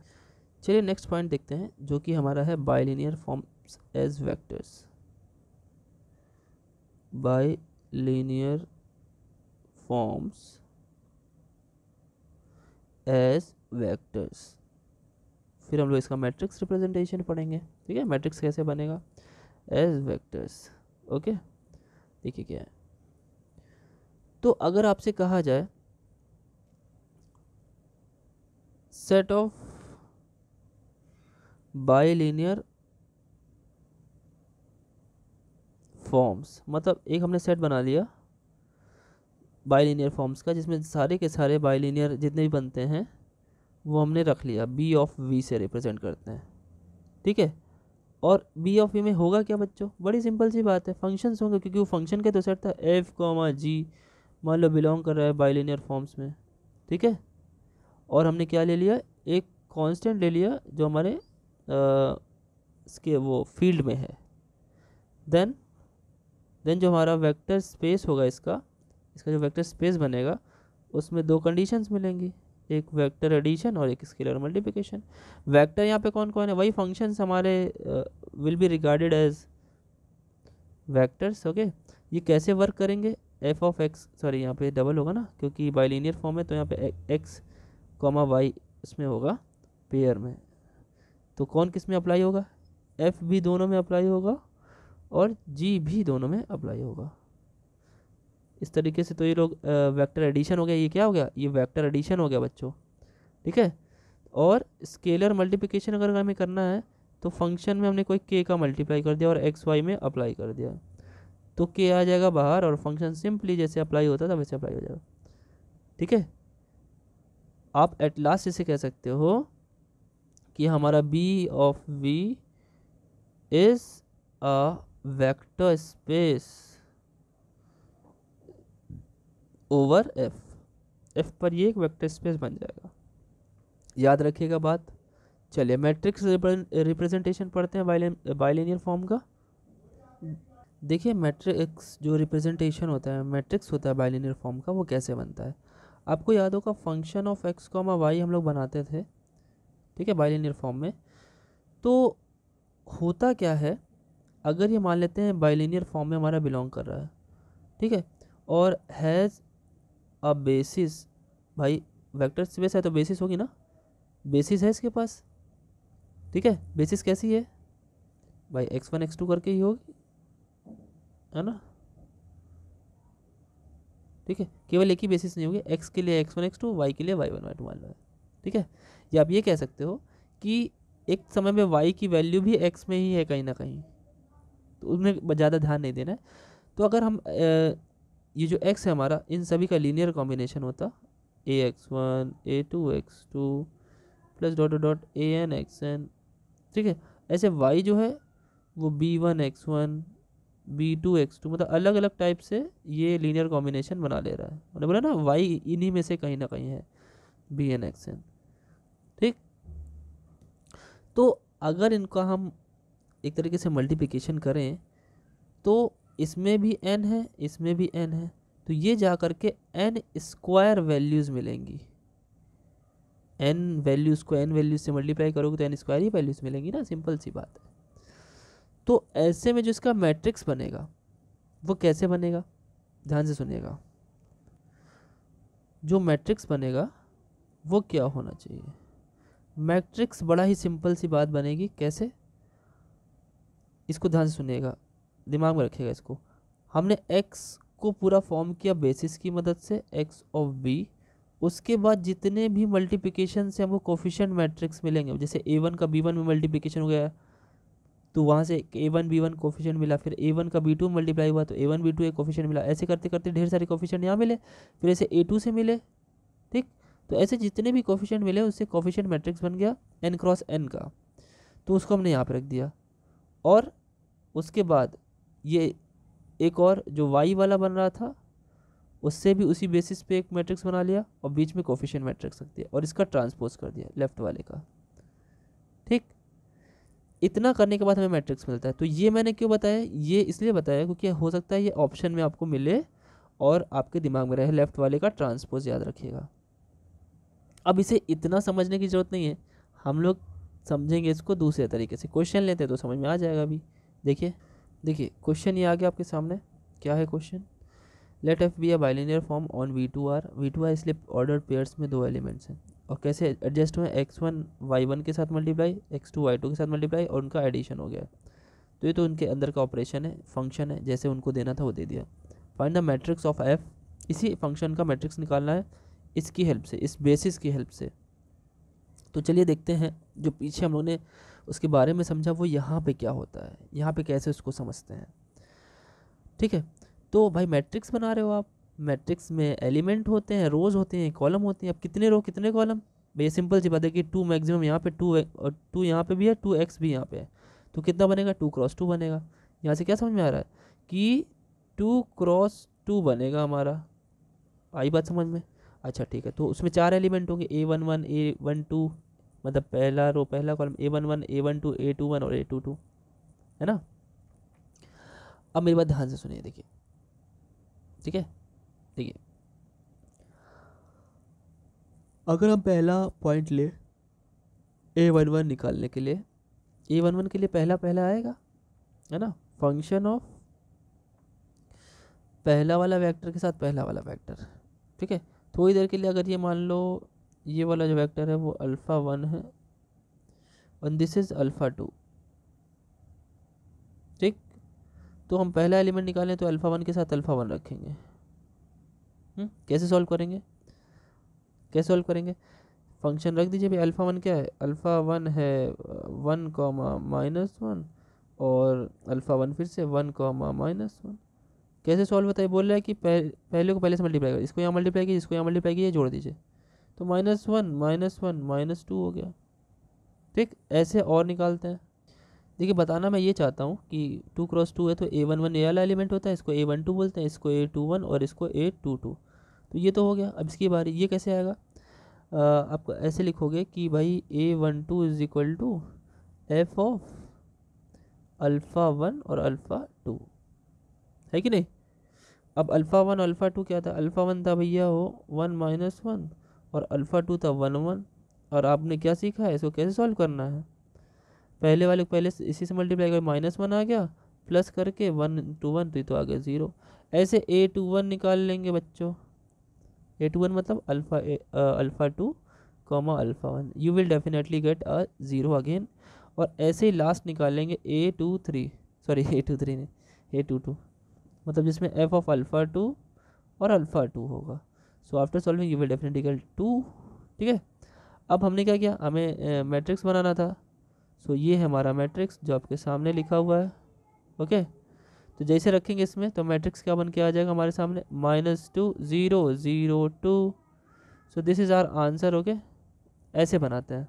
A: चलिए नेक्स्ट पॉइंट देखते हैं जो कि हमारा है bilinear forms as vectors bilinear forms as vectors फिर हम लोग इसका मैट्रिक्स रिप्रेजेंटेशन पढ़ेंगे ठीक है मैट्रिक्स कैसे बनेगा एज वेक्टर्स ओके देखिए क्या है तो अगर आपसे कहा जाए सेट ऑफ बाईलिनियर फॉर्म्स मतलब एक हमने सेट बना लिया बाईलिनियर फॉर्म्स का जिसमें सारे के सारे बाईलिनियर जितने भी बनते हैं वो हमने रख लिया बी ऑफ वी से रिप्रेजेंट करते हैं ठीक है और बी ऑफ वी में होगा क्या बच्चों बड़ी सिंपल सी बात है फंक्शंस होंगे क्योंकि वो फंक्शन के दो तो सर था एफ कॉमा जी मान लो बिलोंग कर रहा है बाईलिनियर फॉर्म्स में ठीक है और हमने क्या ले लिया एक कॉन्स्टेंट ले लिया जो हमारे आ, इसके वो फील्ड में है देन देन जो हमारा वेक्टर स्पेस होगा इसका इसका जो वेक्टर स्पेस बनेगा उसमें दो कंडीशंस मिलेंगी एक वेक्टर एडिशन और एक स्केलर मल्टीप्लिकेशन वेक्टर यहाँ पे कौन कौन है वही फंक्शंस हमारे will be regarded as vectors okay ये कैसे वर्क करेंगे एफ ऑफ एक्स सॉरी यहाँ पे डबल होगा ना क्योंकि बाइलिनियर फॉर्म है तो यहाँ पे एक्स कॉमा वाई इसमें होगा पेयर में तो कौन किस में अप्लाई होगा एफ भी दोनों में अप्लाई होगा और जी भी दोनों में अप्लाई होगा इस तरीके से तो ये लोग वेक्टर एडिशन हो गया ये क्या हो गया ये वेक्टर एडिशन हो गया बच्चों ठीक है और स्केलर मल्टीप्लिकेशन अगर हमें करना है तो फंक्शन में हमने कोई के का मल्टीप्लाई कर दिया और एक्स वाई में अप्लाई कर दिया तो के आ जाएगा बाहर और फंक्शन सिंपली जैसे अप्लाई होता था वैसे अप्लाई हो जाएगा ठीक है आप एट लास्ट इसे कह सकते हो कि हमारा b of v is a vector space over f f पर ये एक वेक्टर स्पेस बन जाएगा याद रखिएगा बात चलिए मैट्रिक्स रिप्रेजेंटेशन पढ़ते हैं बाइलिनियर फॉर्म का देखिए मैट्रिक्स जो रिप्रेजेंटेशन होता है मैट्रिक्स होता है बाइलिनियर फॉर्म का वो कैसे बनता है आपको याद होगा function of x comma y हम लोग बनाते थे ठीक है बाइलिनियर फॉर्म में तो होता क्या है अगर ये मान लेते हैं बाइलिनियर फॉर्म में हमारा बिलोंग कर रहा है ठीक है और हैज़ अब बेसिस भाई वेक्टर स्पेस है तो बेसिस होगी ना बेसिस है इसके पास ठीक है बेसिस कैसी है भाई एक्स वन एक्स टू करके ही होगी है ना ठीक है केवल एक ही बेसिस नहीं होगी एक्स के लिए x one x two y के लिए वाई वन वाई टू मान लो ठीक है या आप ये कह सकते हो कि एक समय में वाई की वैल्यू भी एक्स में ही है कहीं ना कहीं तो उसमें ज़्यादा ध्यान नहीं देना है तो अगर हम ये जो एक्स है हमारा इन सभी का लीनियर कॉम्बिनेशन होता a x one a two x two plus dot dot a n x n ठीक है ऐसे वाई जो है वो b one x one b two x two मतलब अलग अलग टाइप से ये लीनियर कॉम्बिनेशन बना ले रहा है मैंने बोला ना वाई इन्हीं में से कहीं ना कहीं है बी एन एक्स एन ठीक तो अगर इनका हम एक तरीके से मल्टीप्लिकेशन करें तो इसमें भी एन है इसमें भी एन है तो ये जा कर के एन स्क्वायर वैल्यूज़ मिलेंगी एन वैल्यूज़ को एन वैल्यूज से मल्टीप्लाई करोगे तो एन स्क्वायर ही वैल्यूज़ मिलेंगी ना सिंपल सी बात है तो ऐसे में जो इसका मैट्रिक्स बनेगा वो कैसे बनेगा ध्यान से सुनिएगा जो मैट्रिक्स बनेगा वो क्या होना चाहिए मैट्रिक्स बड़ा ही सिंपल सी बात बनेगी कैसे इसको ध्यान से सुनिएगा दिमाग में रखिएगा इसको हमने एक्स को पूरा फॉर्म किया बेसिस की मदद से एक्स ऑफ बी उसके बाद जितने भी मल्टीप्लिकेशन से हमको कोफिशेंट मैट्रिक्स मिलेंगे जैसे ए वन का बी वन में मल्टीप्लिकेशन हो गया तो वहाँ से a one b one coefficient मिला फिर ए वन का बी टू मल्टीप्लाई हुआ तो ए वन बी टू एक कोफिशेंट मिला ऐसे करते करते ढेर सारे कोफिशेंट यहाँ मिले फिर ऐसे ए टू से मिले ठीक तो ऐसे जितने भी कोफिशेंट मिले उससे कोफिशेंट मैट्रिक्स बन गया एन क्रॉस एन का तो उसको हमने यहाँ पर रख दिया और उसके बाद ये एक और जो वाई वाला बन रहा था उससे भी उसी बेसिस पे एक मैट्रिक्स बना लिया और बीच में कोफिशन मैट्रिक्स रख दिया और इसका ट्रांसपोज कर दिया लेफ्ट वाले का ठीक इतना करने के बाद हमें मैट्रिक्स मिलता है तो ये मैंने क्यों बताया ये इसलिए बताया क्योंकि हो सकता है ये ऑप्शन में आपको मिले और आपके दिमाग में रहे लेफ्ट वाले का ट्रांसपोज याद रखिएगा अब इसे इतना समझने की ज़रूरत नहीं है हम लोग समझेंगे इसको दूसरे तरीके से क्वेश्चन लेते हैं तो समझ में आ जाएगा अभी देखिए देखिए क्वेश्चन ये आ गया आपके सामने क्या है question let f b a bilinear form on v two r v two r इसलिए ऑर्डर पेयर्स में दो एलिमेंट्स हैं और कैसे एडजस्ट हुए एक्स वन वाई वन के साथ multiply x two y two के साथ मल्टीप्लाई और उनका एडिशन हो गया तो ये तो उनके अंदर का ऑपरेशन है फंक्शन है जैसे उनको देना था वो दे दिया find the matrix of f इसी फंक्शन का मैट्रिक्स निकालना है इसकी हेल्प से इस बेसिस की हेल्प से तो चलिए देखते हैं जो पीछे हम लोगों ने उसके बारे में समझा वो यहाँ पे क्या होता है यहाँ पे कैसे उसको समझते हैं ठीक है तो भाई मैट्रिक्स बना रहे हो आप मैट्रिक्स में एलिमेंट होते हैं रोज़ होते हैं कॉलम होते हैं अब कितने रो कितने कॉलम भैया सिंपल सी बात है कि टू मैक्सिमम यहाँ पे टू और टू यहाँ पे भी है टू एक्स भी यहाँ पे है तो कितना बनेगा टू क्रॉस टू बनेगा यहाँ से क्या समझ में आ रहा है कि टू क्रॉस टू बनेगा हमारा आई बात समझ में अच्छा ठीक है तो उसमें चार एलिमेंट होंगे a one one a one two मतलब पहला रो पहला column a one one a one two a two one और ए टू टू है ना अब मेरी बात ध्यान से सुनिए देखिए ठीक है देखिए अगर हम पहला पॉइंट ले ए वन वन निकालने के लिए ए वन वन के लिए पहला पहला आएगा है ना फंक्शन ऑफ पहला वाला वेक्टर के साथ पहला वाला वेक्टर ठीक है थोड़ी तो देर के लिए अगर ये मान लो ये वाला जो वेक्टर है वो अल्फ़ा वन है and this is alpha two ठीक तो हम पहला एलिमेंट निकालें तो अल्फ़ा वन के साथ अल्फ़ा वन रखेंगे हुँ? हम्म, कैसे सॉल्व करेंगे कैसे सॉल्व करेंगे फंक्शन रख दीजिए भाई अल्फ़ा वन क्या है अल्फ़ा वन है वन कॉमा माइनस वन और अल्फ़ा वन फिर से वन कॉमा माइनस वन कैसे सॉल्व होता है बोल रहा है कि पह, पहले को पहले से मल्टीप्लाई कर इसको यहाँ मल्टीप्लाई कीजिए इसको यहाँ मल्टीप्लाई कीजिए जोड़ दीजिए तो minus one minus one minus two हो गया ठीक ऐसे और निकालते हैं देखिए बताना मैं ये चाहता हूँ कि टू क्रॉस टू है तो ए वन वन ए वाला एलिमेंट होता है इसको ए वन टू बोलते हैं इसको ए टू वन और इसको ए टू टू तो ये तो हो गया अब इसकी बारी ये कैसे आएगा आ, आप ऐसे लिखोगे कि भाई a one two is equal to f of alpha one और अल्फ़ा टू है कि नहीं अब अल्फ़ा वन अल्फ़ा टू क्या था अल्फ़ा वन था भैया हो वन माइनस वन और अल्फ़ा टू था वन वन और आपने क्या सीखा है इसको कैसे सॉल्व करना है पहले वाले पहले इसी से मल्टीप्लाई कर माइनस वन आ गया प्लस करके वन टू वन तो, तो आ गया ज़ीरो ऐसे ए टू वन निकाल लेंगे बच्चों ए टू वन मतलब alpha a alpha two comma alpha one you will definitely get a zero again और ऐसे ही लास्ट निकालेंगे a two three sorry a two three नहीं ए टू टू मतलब जिसमें एफ़ ऑफ अल्फ़ा टू और alpha two होगा so after solving you will definite to ठीक है अब हमने क्या किया हमें मैट्रिक्स uh, बनाना था सो so, ये है हमारा मैट्रिक्स जो आपके सामने लिखा हुआ है ओके तो जैसे रखेंगे इसमें तो मैट्रिक्स क्या बन के आ जाएगा हमारे सामने minus two zero zero two so this is our answer okay ऐसे बनाते हैं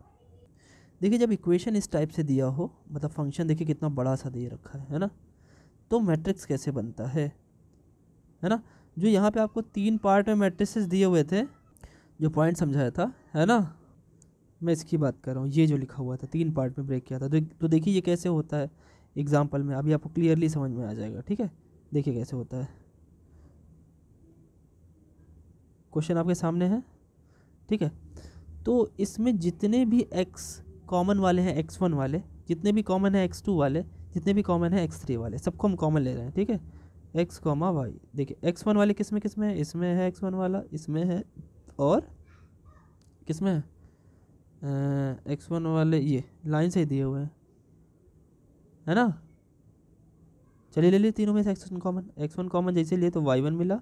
A: देखिए जब इक्वेशन इस टाइप से दिया हो मतलब फंक्शन देखिए कितना बड़ा सा दे रखा है है ना तो मैट्रिक्स कैसे बनता है है ना जो यहाँ पे आपको तीन पार्ट में मैट्रिसेस दिए हुए थे जो पॉइंट समझाया था है ना मैं इसकी बात कर रहा हूँ ये जो लिखा हुआ था तीन पार्ट में ब्रेक किया था तो, तो, देखिए ये कैसे होता है एग्जाम्पल में अभी आपको क्लियरली समझ में आ जाएगा ठीक है देखिए कैसे होता है क्वेश्चन आपके सामने है ठीक है तो इसमें जितने भी एक्स कॉमन वाले हैं एक्स वन वाले जितने भी कॉमन हैं एक्स टू वाले जितने भी कॉमन हैं एक्स थ्री वाले सबको हम कॉमन ले रहे हैं ठीक है एक्स कॉमा वाई देखिए एक्स वन वाले किस में किस में है इसमें है एक्स वन वाला इसमें है और किस में है एक्स वन वाले ये लाइन से ही दिए हुए हैं है ना चलिए ले लिए तीनों में से x one common x one common जैसे लिए तो वाई वन मिला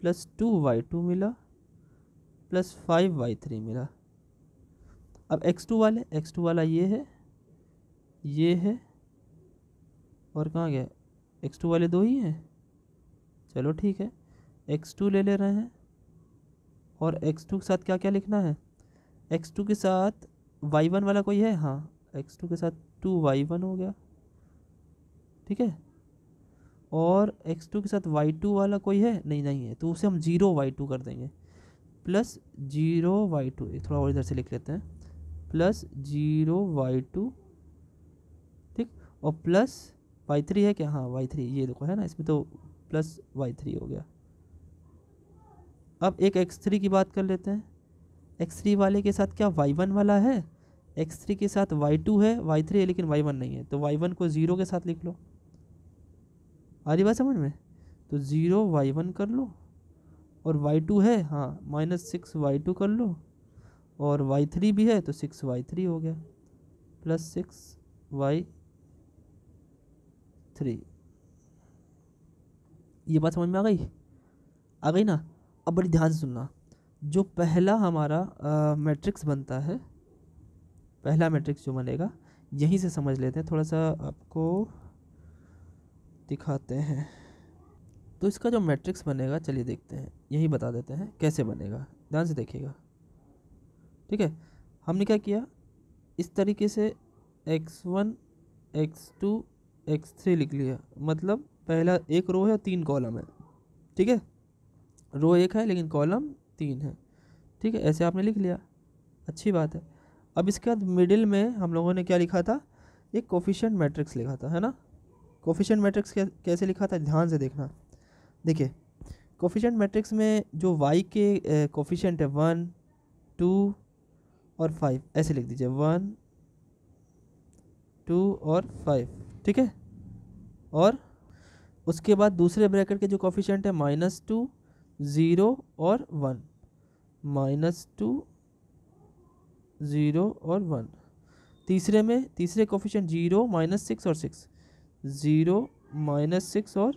A: प्लस टू वाई टू मिला प्लस फाइव वाई थ्री मिला अब एक्स टू वाले एक्स टू वाला ये है ये है और कहाँ गया एक्स टू वाले दो ही हैं चलो ठीक है एक्स टू ले ले रहे हैं और एक्स टू के साथ क्या क्या लिखना है एक्स टू के साथ वाई वन वाला कोई है हाँ एक्स टू के साथ टू वाई वन हो गया ठीक है और एक्स टू के साथ वाई टू वाला कोई है नहीं नहीं है तो उसे हम जीरो वाई टू कर देंगे प्लस जीरो वाई टू थोड़ा और इधर से लिख लेते हैं प्लस जीरो वाई टू ठीक और प्लस वाई थ्री है क्या हाँ वाई थ्री ये देखो है ना इसमें तो प्लस वाई थ्री हो गया अब एक एक्स थ्री की बात कर लेते हैं एक्स थ्री वाले के साथ क्या वाई वन वाला है एक्स थ्री के साथ वाई टू है वाई थ्री है लेकिन वाई वन नहीं है तो वाई वन को ज़ीरो के साथ लिख लो आ रही बात समझ में तो ज़ीरो वाई वन कर लो और वाई टू है हाँ माइनस सिक्स वाई टू कर लो और वाई थ्री भी है तो सिक्स वाई थ्री हो गया प्लस सिक्स वाई थ्री ये बात समझ में आ गई आ गई ना अब बड़ी ध्यान से सुनना जो पहला हमारा आ, मैट्रिक्स बनता है पहला मैट्रिक्स जो बनेगा यहीं से समझ लेते हैं थोड़ा सा आपको दिखाते हैं तो इसका जो मैट्रिक्स बनेगा चलिए देखते हैं यही बता देते हैं कैसे बनेगा ध्यान से देखिएगा ठीक है हमने क्या किया इस तरीके से x one x two x three लिख लिया मतलब पहला एक रो है और तीन कॉलम है ठीक है रो एक है लेकिन कॉलम तीन है ठीक है ऐसे आपने लिख लिया अच्छी बात है अब इसके बाद मिडिल में हम लोगों ने क्या लिखा था एक कोफिशेंट मैट्रिक्स लिखा था है ना कोफिशेंट मैट्रिक्स कैसे लिखा था ध्यान से देखना देखिए कोफिशेंट मैट्रिक्स में जो वाई के कोफिशेंट है वन टू और फाइव ऐसे लिख दीजिए वन टू और फाइव ठीक है और उसके बाद दूसरे ब्रैकेट के जो कॉफिशेंट है माइनस टू ज़ीरो और वन माइनस टू ज़ीरो और वन तीसरे में तीसरे कोफिशेंट जीरो माइनस सिक्स और सिक्स ज़ीरो माइनस सिक्स और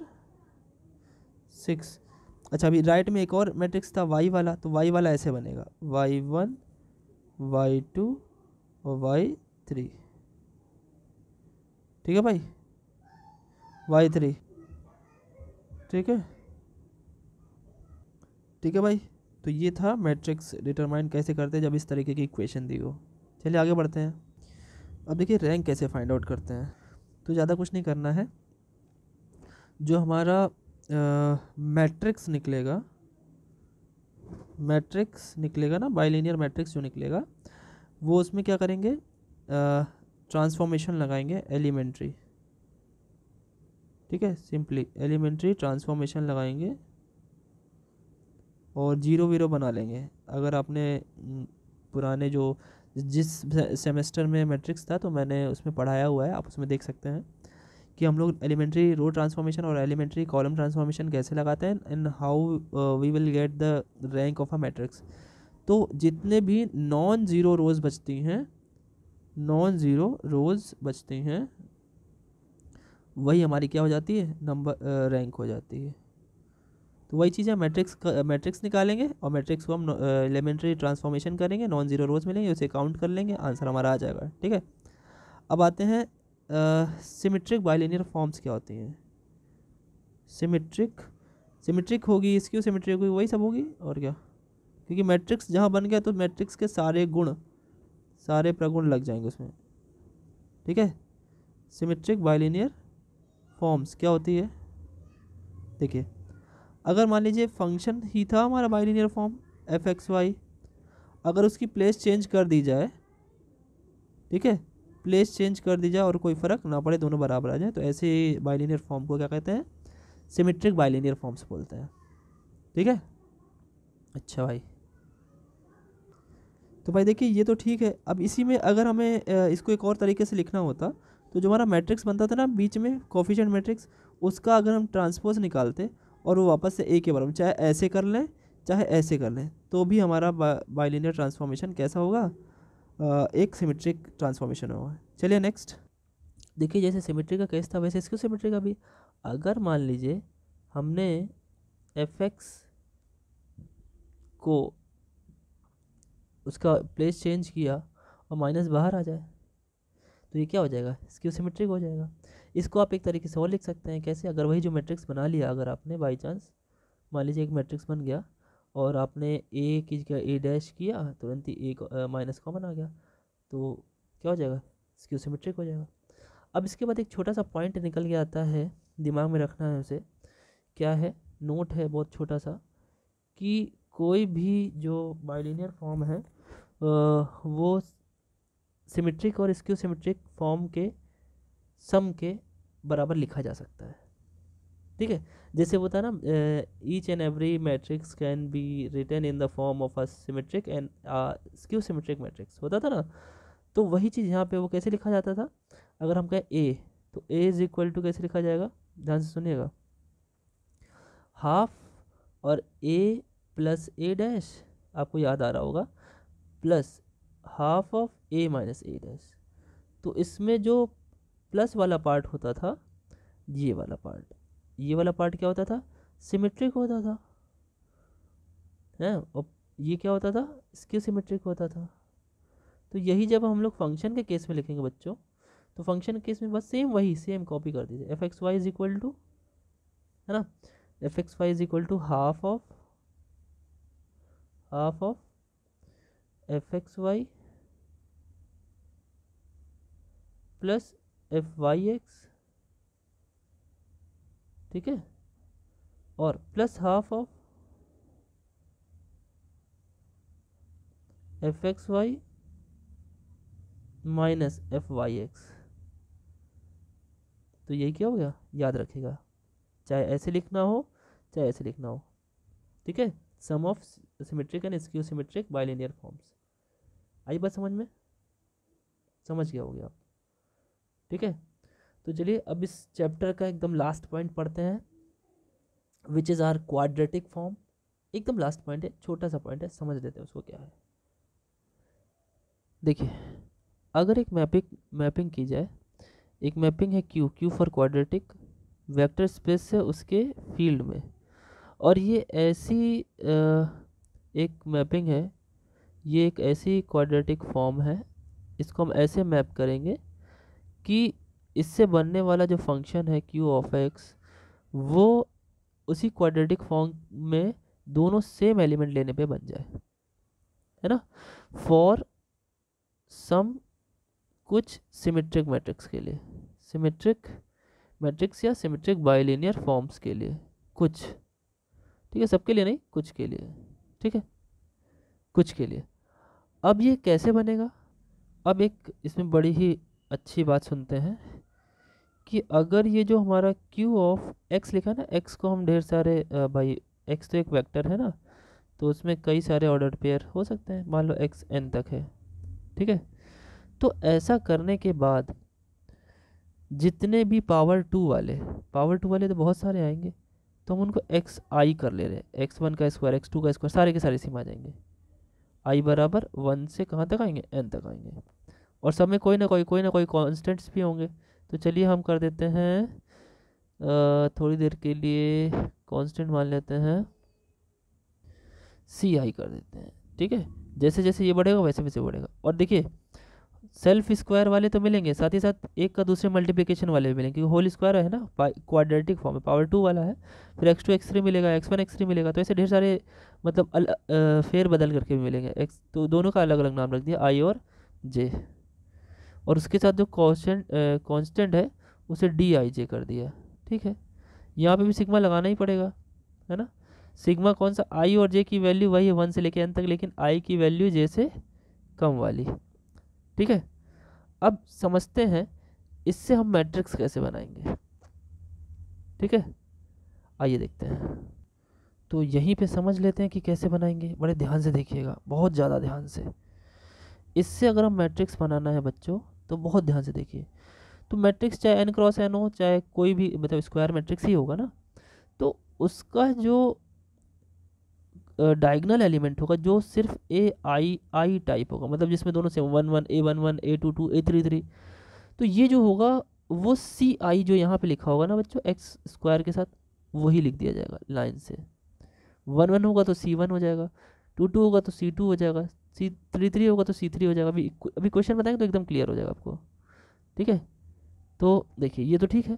A: सिक्स अच्छा अभी राइट में एक और मैट्रिक्स था वाई वाला तो वाई वाला ऐसे बनेगा वाई वन वाई टू और वाई थ्री ठीक है भाई वाई थ्री ठीक है ठीक है भाई तो ये था मैट्रिक्स डिटरमाइन कैसे करते हैं जब इस तरीके की इक्वेशन दी हो चलिए आगे बढ़ते हैं अब देखिए रैंक कैसे फाइंड आउट करते हैं तो ज़्यादा कुछ नहीं करना है जो हमारा मैट्रिक्स निकलेगा मैट्रिक्स निकलेगा ना बाइलिनियर मैट्रिक्स जो निकलेगा वो उसमें क्या करेंगे ट्रांसफॉर्मेशन लगाएंगे एलिमेंट्री ठीक है सिंपली एलिमेंट्री ट्रांसफॉर्मेशन लगाएंगे और जीरो वीरो बना लेंगे अगर आपने पुराने जो जिस सेमेस्टर में मैट्रिक्स था तो मैंने उसमें पढ़ाया हुआ है आप उसमें देख सकते हैं कि हम लोग एलिमेंट्री रो ट्रांसफॉर्मेशन और एलिमेंट्री कॉलम ट्रांसफॉर्मेशन कैसे लगाते हैं and how we will get the rank of a matrix तो जितने भी नॉन ज़ीरो रोज़ बचती हैं नॉन ज़ीरो रोज़ बचते हैं वही हमारी क्या हो जाती है नंबर रैंक हो जाती है तो वही चीज़ है मैट्रिक्स मैट्रिक्स निकालेंगे और मैट्रिक्स को हम एलिमेंट्री ट्रांसफॉर्मेशन करेंगे नॉन ज़ीरो रोज़ मिलेंगे उसे काउंट कर लेंगे आंसर हमारा आ जाएगा ठीक है अब आते हैं सिमेट्रिक बाइलिनियर फॉर्म्स क्या होती हैं सिमेट्रिक सिमेट्रिक होगी इसकी सिमेट्रिक होगी वही सब होगी और क्या क्योंकि मैट्रिक्स जहाँ बन गया तो मैट्रिक्स के सारे गुण सारे प्रगुण लग जाएंगे उसमें ठीक है सिमेट्रिक बाइलिनियर फॉर्म्स क्या होती है देखिए अगर मान लीजिए फंक्शन ही था हमारा bilinear form f x y अगर उसकी प्लेस चेंज कर दी जाए ठीक है प्लेस चेंज कर दी जाए और कोई फ़र्क ना पड़े दोनों बराबर आ जाए तो ऐसे बाइलिनियर फॉर्म को क्या कहते हैं सिमेट्रिक बाइलिनियर फॉर्म्स बोलते हैं ठीक है अच्छा भाई तो भाई देखिए ये तो ठीक है अब इसी में अगर हमें इसको एक और तरीके से लिखना होता तो जो हमारा मैट्रिक्स बनता था ना बीच में कॉफिशेंट मैट्रिक्स उसका अगर हम ट्रांसपोज निकालते और वो वापस से ए के बराबर चाहे ऐसे कर लें चाहे ऐसे कर लें तो भी हमारा बाइलिनियर ट्रांसफॉर्मेशन कैसा होगा आ, एक सिमेट्रिक ट्रांसफॉर्मेशन होगा चलिए नेक्स्ट देखिए जैसे सिमेट्री का केस था वैसे इसको सिमेट्री का भी अगर मान लीजिए हमने एफ एक्स को उसका प्लेस चेंज किया और माइनस बाहर आ जाए तो ये क्या हो जाएगा स्क्यू सिमेट्रिक हो जाएगा इसको आप एक तरीके से और लिख सकते हैं कैसे अगर वही जो मैट्रिक्स बना लिया अगर आपने बाई चांस मान लीजिए एक मैट्रिक्स बन गया और आपने ए की जगह ए डैश किया तुरंत ही ए माइनस कॉमन आ गया तो क्या हो जाएगा स्क्यू सिमेट्रिक हो जाएगा अब इसके बाद एक छोटा सा पॉइंट निकल के आता है दिमाग में रखना है उसे क्या है नोट है बहुत छोटा सा कि कोई भी जो बाइलिनियर फॉर्म है वो सिमेट्रिक और स्क्यू सिमेट्रिक फॉर्म के सम के बराबर लिखा जा सकता है ठीक है जैसे होता है ना each and every matrix can be written in the form of a symmetric and skew symmetric matrix होता था ना तो वही चीज़ यहाँ पे वो कैसे लिखा जाता था अगर हम कहें ए तो ए इज इक्वल टू कैसे लिखा जाएगा ध्यान से सुनिएगा हाफ और ए प्लस ए डैश आपको याद आ रहा होगा plus half of a minus a dash तो इसमें जो प्लस वाला पार्ट होता था ये वाला पार्ट ये वाला पार्ट क्या होता था सिमेट्रिक होता था है और ये क्या होता था इसके सिमेट्रिक होता था तो यही जब हम लोग फंक्शन के केस में लिखेंगे बच्चों तो फंक्शन केस में बस सेम वही सेम कॉपी कर दीजिए f x y is equal to है ना f x y is equal to half of half of f x y plus f y x ठीक है और plus half of f x y minus f y x तो यही क्या हो गया याद रखेगा चाहे ऐसे लिखना हो चाहे ऐसे लिखना हो ठीक है sum of symmetric and skew symmetric bilinear forms आई बात समझ में समझ गया हो गया आप ठीक है तो चलिए अब इस चैप्टर का एकदम लास्ट पॉइंट पढ़ते हैं which is our quadratic form एकदम लास्ट पॉइंट है छोटा सा पॉइंट है समझ लेते हैं उसको क्या है देखिए अगर एक मैपिंग मैपिंग की जाए एक मैपिंग है q q for quadratic vector space से उसके फील्ड में और ये ऐसी एक मैपिंग है ये एक ऐसी क्वाड्रेटिक फॉर्म है इसको हम ऐसे मैप करेंगे कि इससे बनने वाला जो फंक्शन है क्यू ऑफ एक्स वो उसी क्वाड्रेटिक फॉर्म में दोनों सेम एलिमेंट लेने पे बन जाए है ना फॉर सम कुछ सिमेट्रिक मैट्रिक्स के लिए सिमेट्रिक मैट्रिक्स या सिमेट्रिक बाइलिनियर फॉर्म्स के लिए कुछ ठीक है सबके लिए नहीं कुछ के लिए ठीक है कुछ के लिए अब ये कैसे बनेगा अब एक इसमें बड़ी ही अच्छी बात सुनते हैं कि अगर ये जो हमारा क्यू ऑफ एक्स लिखा ना एक्स को हम ढेर सारे भाई एक्स तो एक वेक्टर है ना तो उसमें कई सारे ऑर्डर पेयर हो सकते हैं मान लो एक्स एन तक है ठीक है तो ऐसा करने के बाद जितने भी पावर टू वाले पावर टू वाले तो बहुत सारे आएंगे तो हम उनको एक्स आई कर ले रहे हैं एक्स वन का स्क्वायर एक्स टू का स्क्वायर सारे के सारे सिम आ जाएंगे आई बराबर वन से कहाँ तक आएंगे एन तक आएंगे और सब में कोई ना कोई कोई ना कोई कॉन्स्टेंट्स भी होंगे तो चलिए हम कर देते हैं थोड़ी देर के लिए कॉन्स्टेंट मान लेते हैं सी आई कर देते हैं ठीक है जैसे जैसे ये बढ़ेगा वैसे वैसे बढ़ेगा और देखिए सेल्फ स्क्वायर वाले तो मिलेंगे साथ ही साथ एक का दूसरे मल्टीप्लिकेशन वाले भी मिलेंगे क्योंकि होल स्क्वायर है ना क्वाड्रेटिक फॉर्म में पावर टू वाला है फिर एक्स टू एक्स थ्री मिलेगा एक्स वन एक्स थ्री मिलेगा तो ऐसे ढेर सारे मतलब अल, आ, फेर बदल करके भी मिलेंगे एक्स तो दोनों का अलग अलग नाम रख दिया आई और जे और उसके साथ जो कॉन्स्टेंट कॉन्स्टेंट है उसे डी आई जे कर दिया ठीक है यहाँ पर भी सिग्मा लगाना ही पड़ेगा है ना सिग्मा कौन सा आई और जे की वैल्यू वही है वन से लेकर एन तक लेकिन आई की वैल्यू जे से कम वाली ठीक है अब समझते हैं इससे हम मैट्रिक्स कैसे बनाएंगे ठीक है आइए देखते हैं तो यहीं पे समझ लेते हैं कि कैसे बनाएंगे बड़े ध्यान से देखिएगा बहुत ज़्यादा ध्यान से इससे अगर हम मैट्रिक्स बनाना है बच्चों तो बहुत ध्यान से देखिए तो मैट्रिक्स चाहे एन क्रॉस एन हो चाहे कोई भी मतलब स्क्वायर मैट्रिक्स ही होगा ना तो उसका जो डायगनल एलिमेंट होगा जो सिर्फ ए आई आई टाइप होगा मतलब जिसमें दोनों same one one a one one a two two a three three तो ये जो होगा वो सी आई जो यहाँ पे लिखा होगा ना बच्चों एक्स स्क्वायर के साथ वही लिख दिया जाएगा लाइन से वन वन होगा तो सी वन हो जाएगा टू टू होगा तो सी टू हो जाएगा सी थ्री थ्री होगा तो सी थ्री हो जाएगा अभी अभी क्वेश्चन बताएंगे तो एकदम क्लियर हो जाएगा आपको ठीक है तो देखिए ये तो ठीक है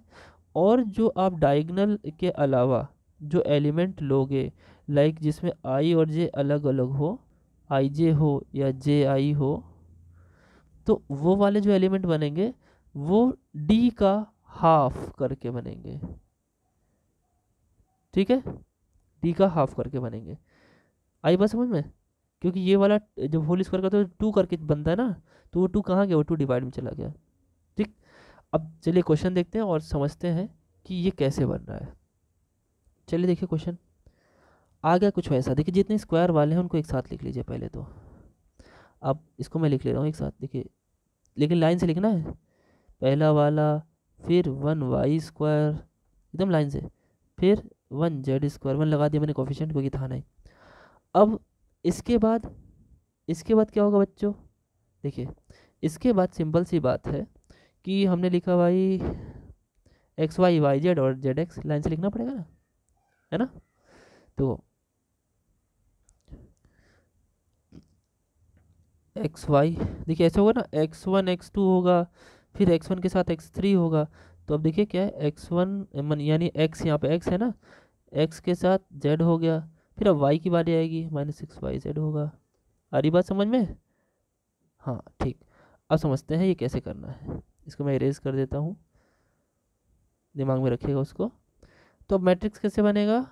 A: और जो आप डायगनल के अलावा जो एलिमेंट लोगे लाइक like जिसमें आई और जे अलग अलग हो आई जे हो या जे आई हो तो वो वाले जो एलिमेंट बनेंगे वो डी का हाफ करके बनेंगे ठीक है डी का हाफ करके बनेंगे आई बात समझ में क्योंकि ये वाला जब होल स्क्वायर करते हो तो टू करके बनता है ना तो वो टू कहाँ गया वो टू डिवाइड में चला गया ठीक अब चलिए क्वेश्चन देखते हैं और समझते हैं कि ये कैसे बन रहा है चलिए देखिए क्वेश्चन आ गया कुछ वैसा देखिए जितने स्क्वायर वाले हैं उनको एक साथ लिख लीजिए पहले तो अब इसको मैं लिख ले रहा हूँ एक साथ देखिए लेकिन लाइन से लिखना है पहला वाला फिर वन वाई स्क्वायर एकदम लाइन से फिर वन जेड स्क्वायर वन लगा दिया मैंने कॉफिशेंट क्योंकि था नहीं अब इसके बाद इसके बाद क्या होगा बच्चों देखिए इसके बाद सिंपल सी बात है कि हमने लिखा भाई एक्स वाई वाई जेड और जेड एक्स लाइन से लिखना पड़ेगा ना है ना तो एक्स वाई देखिए ऐसा होगा ना एक्स वन एक्स टू होगा फिर एक्स वन के साथ एक्स थ्री होगा तो अब देखिए क्या है एक्स वन मन यानी एक्स यहाँ पे एक्स है ना एक्स के साथ जेड हो गया फिर अब वाई की बारी आएगी माइनस सिक्स वाई जेड होगा आ रही बात समझ में हाँ ठीक अब समझते हैं ये कैसे करना है इसको मैं इरेज कर देता हूँ दिमाग में रखिएगा उसको तो अब मैट्रिक्स कैसे बनेगा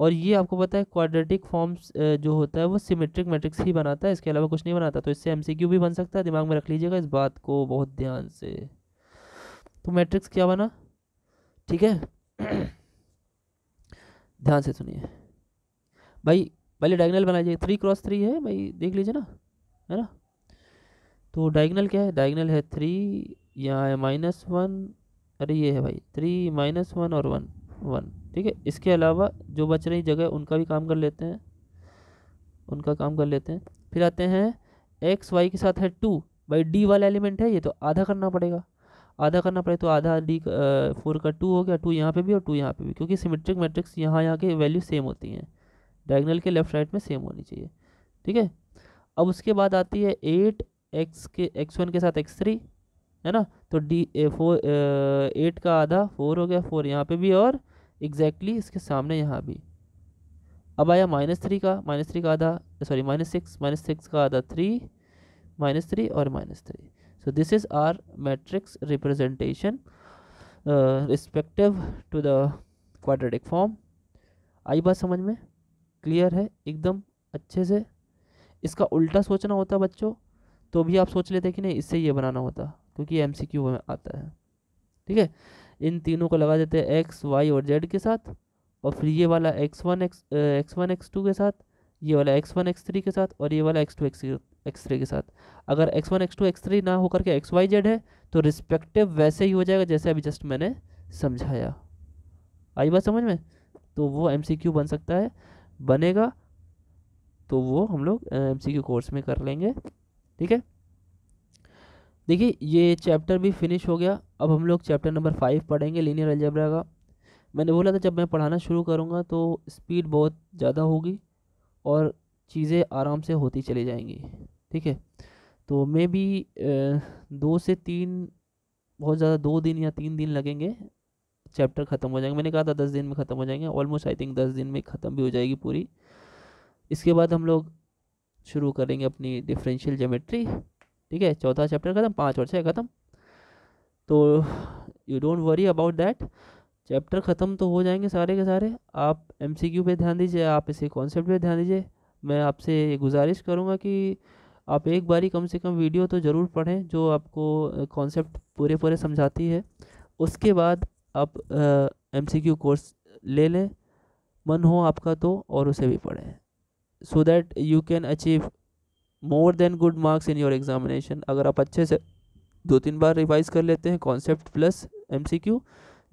A: और ये आपको पता है क्वाड्रेटिक फॉर्म्स जो होता है वो सिमेट्रिक मैट्रिक्स ही बनाता है इसके अलावा कुछ नहीं बनाता तो इससे एमसीक्यू भी बन सकता है दिमाग में रख लीजिएगा इस बात को बहुत ध्यान से तो मैट्रिक्स क्या बना ठीक है ध्यान से सुनिए भाई पहले डायगनल बना लीजिए थ्री क्रॉस थ्री है भाई देख लीजिए ना है ना तो डायगनल क्या है डायगनल है थ्री यहाँ है माइनस वन अरे ये है भाई थ्री माइनस वन और वन वन ठीक है इसके अलावा जो बच रही जगह उनका भी काम कर लेते हैं उनका काम कर लेते हैं फिर आते हैं एक्स वाई के साथ है टू भाई डी वाला एलिमेंट है ये तो आधा करना पड़ेगा आधा करना पड़ेगा तो आधा डी फोर का टू हो गया टू यहाँ पे भी और टू यहाँ पे भी क्योंकि सिमेट्रिक मैट्रिक्स यहाँ यहाँ के वैल्यू सेम होती हैं डायगनल के लेफ्ट राइट में सेम होनी चाहिए ठीक है अब उसके बाद आती है एट एक्स के एक्स वन के साथ एक्स थ्री है ना तो डी फोर एट का आधा फोर हो गया फोर यहाँ पे भी और एग्जैक्टली exactly इसके सामने यहाँ भी अब आया माइनस थ्री का माइनस थ्री का आधा sorry minus six minus six का आधा थ्री माइनस थ्री और minus three so this is our matrix representation respective to the quadratic form आई बात समझ में क्लियर है एकदम अच्छे से इसका उल्टा सोचना होता बच्चों तो भी आप सोच लेते कि नहीं इससे ये बनाना होता क्योंकि एम सी क्यू में आता है ठीक है इन तीनों को लगा देते हैं एक्स वाई और जेड के साथ और फिर ये वाला x one x x one x two के साथ ये वाला एक्स वन एक्स थ्री के साथ और ये वाला x two x x three के साथ अगर x one x two x three ना होकर के एक्स वाई जेड है तो रिस्पेक्टिव वैसे ही हो जाएगा जैसे अभी जस्ट मैंने समझाया आई बात समझ में तो वो एम सी क्यू बन सकता है बनेगा तो वो हम लोग एम सी क्यू कोर्स में कर लेंगे ठीक है देखिए ये चैप्टर भी फिनिश हो गया अब हम लोग चैप्टर नंबर फाइव पढ़ेंगे लीनियर अलजबरा का मैंने बोला था जब मैं पढ़ाना शुरू करूँगा तो स्पीड बहुत ज़्यादा होगी और चीज़ें आराम से होती चली जाएंगी ठीक है तो मे भी दो से तीन बहुत ज़्यादा दो दिन या तीन दिन लगेंगे चैप्टर ख़त्म हो जाएंगे मैंने कहा था दस दिन में ख़त्म हो जाएंगे ऑलमोस्ट आई थिंक दस दिन में ख़त्म भी हो जाएगी पूरी इसके बाद हम लोग शुरू करेंगे अपनी डिफरेंशियल जोमेट्री ठीक है चौथा चैप्टर खत्म पाँच वर्ष है खत्म तो you don't worry about that chapter ख़त्म तो हो जाएंगे सारे के सारे आप क्यू पे ध्यान दीजिए आप इसे कॉन्सेप्ट पे ध्यान दीजिए मैं आपसे ये गुजारिश करूँगा कि आप एक बारी कम से कम वीडियो तो ज़रूर पढ़ें जो आपको कॉन्सेप्ट पूरे पूरे समझाती है उसके बाद आप क्यू कोर्स ले लें मन हो आपका तो और उसे भी पढ़ें so that you can achieve more than good marks in your examination अगर आप अच्छे से दो तीन बार रिवाइज कर लेते हैं concept plus M C Q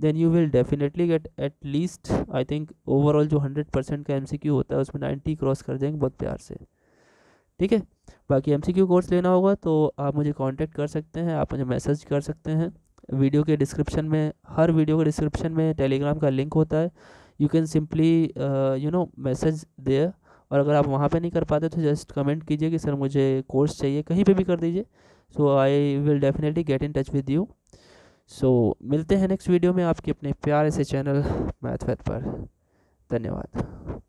A: then you will definitely get at least I think overall जो हंड्रेड परसेंट का एम सी क्यू होता है उसमें नाइन्टी क्रॉस कर देंगे बहुत प्यार से ठीक है बाकी एम सी क्यू कोर्स लेना होगा तो आप मुझे कॉन्टेक्ट कर सकते हैं आप मुझे मैसेज कर सकते हैं वीडियो के डिस्क्रिप्शन में हर वीडियो के डिस्क्रिप्शन में टेलीग्राम का लिंक होता है you can simply you know message there और अगर आप वहाँ पे नहीं कर पाते तो जस्ट कमेंट कीजिए कि सर मुझे कोर्स चाहिए कहीं पे भी कर दीजिए so I will definitely get in touch with you so मिलते हैं नेक्स्ट वीडियो में आपके अपने प्यारे से चैनल मैथवेट पर धन्यवाद